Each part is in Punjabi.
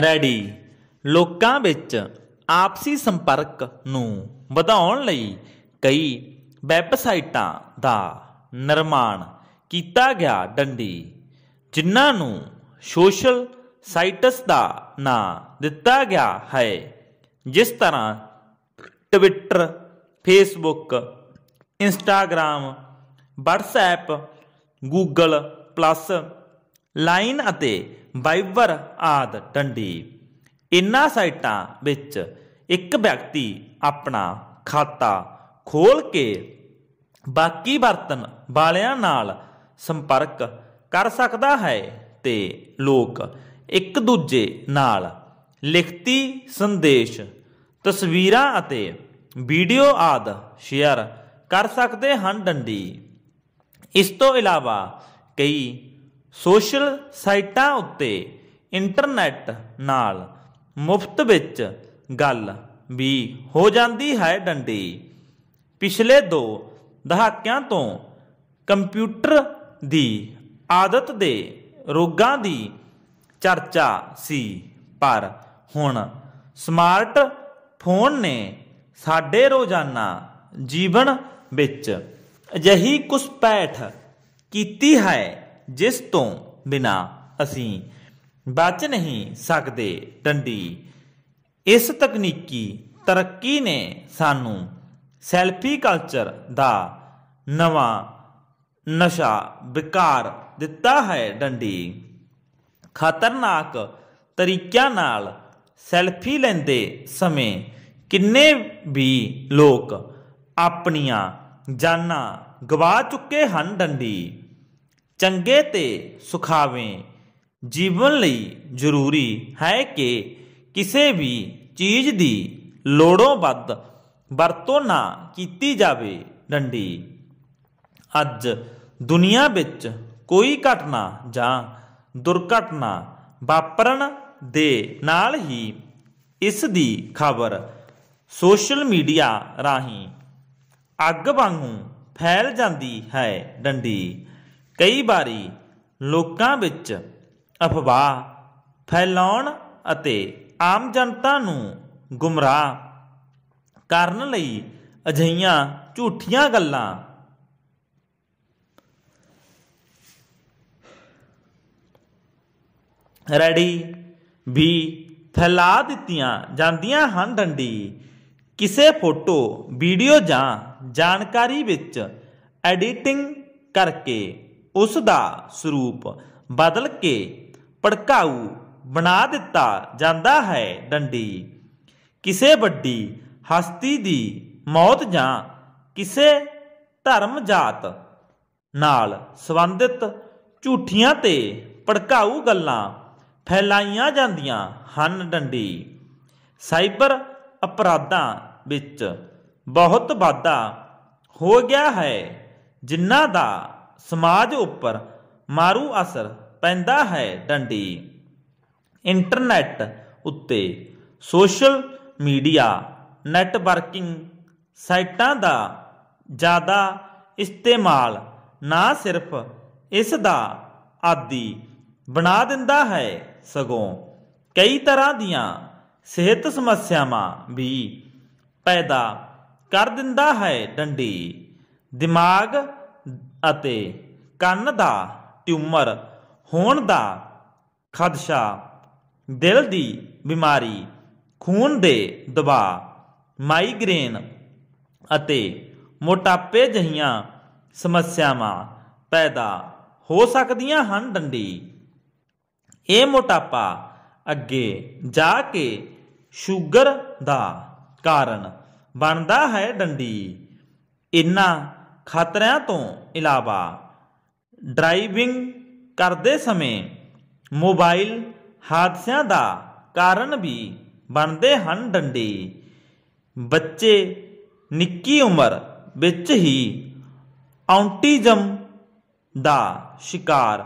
ਰੈਡੀ ਲੋਕਾਂ ਵਿੱਚ ਆਪਸੀ ਸੰਪਰਕ ਨੂੰ ਵਧਾਉਣ ਲਈ ਕਈ ਵੈਬਸਾਈਟਾਂ ਦਾ ਨਿਰਮਾਣ ਕੀਤਾ ਗਿਆ ਡੰਡੀ ਜਿਨ੍ਹਾਂ ਨੂੰ ਸੋਸ਼ਲ ਸਾਈਟਸ ਦਾ ਨਾਂ ਦਿੱਤਾ ਗਿਆ ਹੈ ਜਿਸ ਤਰ੍ਹਾਂ Twitter Facebook Instagram WhatsApp Google plus Line ਅਤੇ ਵਾਈਬਰ ਆਦ ਡੰਡੀ ਇਨ੍ਹਾਂ ਸਾਈਟਾਂ ਵਿੱਚ ਇੱਕ ਵਿਅਕਤੀ ਆਪਣਾ ਖਾਤਾ ਖੋਲ ਕੇ ਬਾਕੀ ਵਰਤਨ ਵਾਲਿਆਂ ਨਾਲ ਸੰਪਰਕ ਕਰ ਸਕਦਾ ਹੈ ਤੇ ਲੋਕ ਇੱਕ ਦੂਜੇ ਨਾਲ ਲਿਖਤੀ ਸੰਦੇਸ਼ ਤਸਵੀਰਾਂ ਅਤੇ ਵੀਡੀਓ ਆਦ ਸ਼ੇਅਰ ਕਰ ਸਕਦੇ ਹਨ ਡੰਡੀ ਇਸ ਤੋਂ ਇਲਾਵਾ ਕਈ ਸੋਸ਼ਲ ਸਾਈਟਾਂ ਉੱਤੇ ਇੰਟਰਨੈਟ ਨਾਲ ਮੁਫਤ ਵਿੱਚ ਗੱਲ ਵੀ ਹੋ ਜਾਂਦੀ ਹੈ ਡੰਡੀ ਪਿਛਲੇ 2 ਦਹਾਕਿਆਂ ਤੋਂ ਕੰਪਿਊਟਰ ਦੀ ਆਦਤ ਦੇ ਰੋਗਾਂ ਦੀ ਚਰਚਾ ਸੀ ਪਰ ਹੁਣ ਸਮਾਰਟ ਫੋਨ ਨੇ ਸਾਡੇ ਰੋਜ਼ਾਨਾ ਜੀਵਨ ਵਿੱਚ ਅਜਿਹੀ ਕੁਸਪੈਠ ਕੀਤੀ ਹੈ ਜਿਸ ਤੋਂ ਬਿਨਾ ਅਸੀਂ ਬਚ ਨਹੀਂ ਸਕਦੇ ਡੰਡੀ ਇਸ ਤਕਨੀਕੀ ਤਰੱਕੀ ਨੇ ਸਾਨੂੰ ਸੈਲਫੀ ਕਲਚਰ ਦਾ ਨਵਾਂ ਨਸ਼ਾ ਵਿਕਾਰ ਦਿੱਤਾ ਹੈ ਡੰਡੀ ਖਤਰਨਾਕ ਤਰੀਕਿਆਂ ਨਾਲ ਸੈਲਫੀ ਲੈਂਦੇ ਸਮੇਂ ਕਿੰਨੇ ਵੀ ਲੋਕ ਆਪਣੀਆਂ ਜਾਨਾਂ ਗਵਾ ਚੁੱਕੇ ਹਨ ਡੰਡੀ ਚੰਗੇ ਤੇ ਸੁਖਾਵੇਂ ਜੀਵਨ ਲਈ ਜ਼ਰੂਰੀ ਹੈ ਕਿ ਕਿਸੇ ਵੀ ਚੀਜ਼ ਦੀ ਲੋੜੋਂ ਵੱਧ ਵਰਤੋਂ ਨਾ ਕੀਤੀ ਜਾਵੇ ਡੰਡੀ ਅੱਜ ਦੁਨੀਆ ਵਿੱਚ ਕੋਈ ਘਟਨਾ ਜਾਂ ਦੁਰਘਟਨਾ ਵਾਪਰਨ ਦੇ ਨਾਲ ਹੀ ਇਸ ਦੀ ਖਬਰ ਸੋਸ਼ਲ ਮੀਡੀਆ ਰਾਹੀਂ ਅੱਗ ਵਾਂਗੂ ਫੈਲ ਜਾਂਦੀ ਹੈ ਡੰਡੀ ਕਈ ਵਾਰੀ ਲੋਕਾਂ ਵਿੱਚ ਅਫਵਾਹ ਫੈਲਾਉਣ ਅਤੇ ਆਮ ਜਨਤਾ ਨੂੰ ਗੁੰਮਰਾਹ ਕਰਨ ਲਈ ਅਜਈਆਂ ਝੂਠੀਆਂ ਗੱਲਾਂ ਰੈਡੀ ਵੀ ਫੈਲਾ ਦਿੱਤੀਆਂ ਜਾਂਦੀਆਂ ਹਨ ਡੰਡੀ ਕਿਸੇ ਫੋਟੋ ਵੀਡੀਓ ਜਾਂ ਜਾਣਕਾਰੀ ਵਿੱਚ ਐਡੀਟਿੰਗ ਕਰਕੇ ਉਸ ਦਾ ਸਰੂਪ ਬਦਲ ਕੇ ਪੜਕਾਊ ਬਣਾ ਦਿੱਤਾ ਜਾਂਦਾ ਹੈ ਡੰਡੀ ਕਿਸੇ ਵੱਡੀ ਹਸਤੀ ਦੀ ਮੌਤ ਜਾਂ ਕਿਸੇ ਧਰਮ ਜਾਤ ਨਾਲ ਸੰਬੰਧਿਤ ਝੂਠੀਆਂ ਤੇ ਪੜਕਾਊ ਗੱਲਾਂ ਫੈਲਾਈਆਂ ਜਾਂਦੀਆਂ ਹਨ ਡੰਡੀ ਸਾਈਬਰ ਅਪਰਾਧਾਂ ਵਿੱਚ ਬਹੁਤ ਵਾਧਾ ਹੋ ਗਿਆ ਹੈ ਜਿਨ੍ਹਾਂ ਦਾ ਸਮਾਜ ਉੱਪਰ ਮਾਰੂ ਅਸਰ ਪੈਂਦਾ ਹੈ ਡੰਡੀ ਇੰਟਰਨੈਟ ਉੱਤੇ ਸੋਸ਼ਲ ਮੀਡੀਆ ਨੈਟਵਰਕਿੰਗ ਸਾਈਟਾਂ ਦਾ ਜ਼ਿਆਦਾ ਇਸਤੇਮਾਲ ਨਾ ਸਿਰਫ ਇਸ ਦਾ ਆਦੀ ਬਣਾ ਦਿੰਦਾ ਹੈ ਸਗੋਂ ਕਈ ਤਰ੍ਹਾਂ ਦੀਆਂ ਸਿਹਤ ਸਮੱਸਿਆਵਾਂ ਵੀ ਪੈਦਾ ਕਰ ਦਿੰਦਾ ਹੈ ਡੰਡੀ ਦਿਮਾਗ ਅਤੇ ਕੰਨ ਦਾ ਟਿਊਮਰ ਹੋਣ ਦਾ ਖਦਸ਼ਾ ਦਿਲ ਦੀ ਬਿਮਾਰੀ ਖੂਨ ਦੇ ਦਬਾਅ ਮਾਈਗ੍ਰੇਨ ਅਤੇ ਮੋਟਾਪੇ ਜਹੀਆਂ ਸਮੱਸਿਆਵਾਂ ਪੈਦਾ ਹੋ ਸਕਦੀਆਂ ਹਨ ਡੰਡੀ ਇਹ ਮੋਟਾਪਾ ਅੱਗੇ ਜਾ ਕੇ ਸ਼ੂਗਰ ਦਾ ਕਾਰਨ ਬਣਦਾ ਹੈ ਡੰਡੀ ਇਨ੍ਹਾਂ ਖਤਰਿਆਂ ਤੋਂ ਇਲਾਵਾ ਡਰਾਈਵਿੰਗ ਕਰਦੇ ਸਮੇਂ ਮੋਬਾਈਲ ਹਾਦਸਿਆਂ ਦਾ ਕਾਰਨ ਵੀ ਬਣਦੇ ਹਨ ਡੰਡੇ ਬੱਚੇ ਨਿੱਕੀ ਉਮਰ ਵਿੱਚ ਹੀ ਆਉਂਟਿਜ਼ਮ ਦਾ ਸ਼ਿਕਾਰ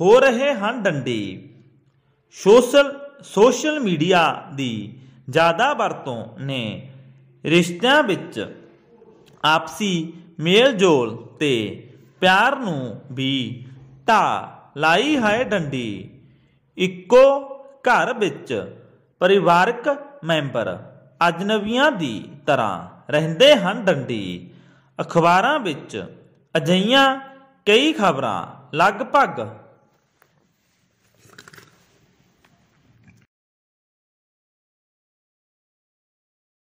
ਹੋ ਰਹੇ ਹਨ ਡੰਡੇ ਸੋਸ਼ਲ ਸੋਸ਼ਲ ਮੀਡੀਆ ਦੀ ਜ਼ਿਆਦਾ ਵਰਤੋਂ ਨੇ ਰਿਸ਼ਤਿਆਂ ਵਿੱਚ ਆਪਸੀ ਮੇਲ ਜੋਲ ਤੇ ਪਿਆਰ ਨੂੰ ਵੀ ਤਾ ਲਾਈ ਹੈ ਡੰਡੀ ਇੱਕੋ ਘਰ ਵਿੱਚ ਪਰਿਵਾਰਕ ਮੈਂਬਰ ਅਜਨਬੀਆਂ ਦੀ ਤਰ੍ਹਾਂ ਰਹਿੰਦੇ ਹਨ ਡੰਡੀ ਅਖਬਾਰਾਂ ਵਿੱਚ ਅਜਈਆਂ ਕਈ ਖਬਰਾਂ ਲਗਭਗ